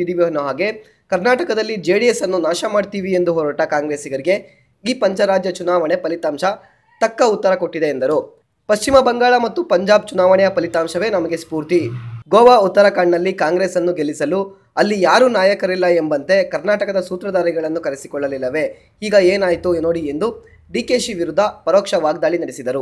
ಅನ್ನೋ ಹಾಗೆ ಕರ್ನಾಟಕದಲ್ಲಿ ಜೆಡಿಎಸ್ ಅನ್ನು ನಾಶ ಮಾಡ್ತೀವಿ ಎಂದು ಹೊರಟ ಕಾಂಗ್ರೆಸ್ಸಿಗರಿಗೆ ಈ ಪಂಚರಾಜ್ಯ ಚುನಾವಣೆ ಫಲಿತಾಂಶ ತಕ್ಕ ಉತ್ತರ ಕೊಟ್ಟಿದೆ ಎಂದರು ಪಶ್ಚಿಮ ಬಂಗಾಳ ಮತ್ತು ಪಂಜಾಬ್ ಚುನಾವಣೆಯ ಫಲಿತಾಂಶವೇ ನಮಗೆ ಸ್ಫೂರ್ತಿ ಗೋವಾ ಉತ್ತರಾಖಂಡ್ನಲ್ಲಿ ಕಾಂಗ್ರೆಸ್ ಅನ್ನು ಗೆಲ್ಲಿಸಲು ಅಲ್ಲಿ ಯಾರೂ ನಾಯಕರಿಲ್ಲ ಎಂಬಂತೆ ಕರ್ನಾಟಕದ ಸೂತ್ರಧಾರಿಗಳನ್ನು ಕರೆಸಿಕೊಳ್ಳಲಿಲ್ಲವೇ ಈಗ ಏನಾಯಿತು ನೋಡಿ ಎಂದು ಡಿಕೆಶಿ ವಿರುದ್ಧ ಪರೋಕ್ಷ ವಾಗ್ದಾಳಿ ನಡೆಸಿದರು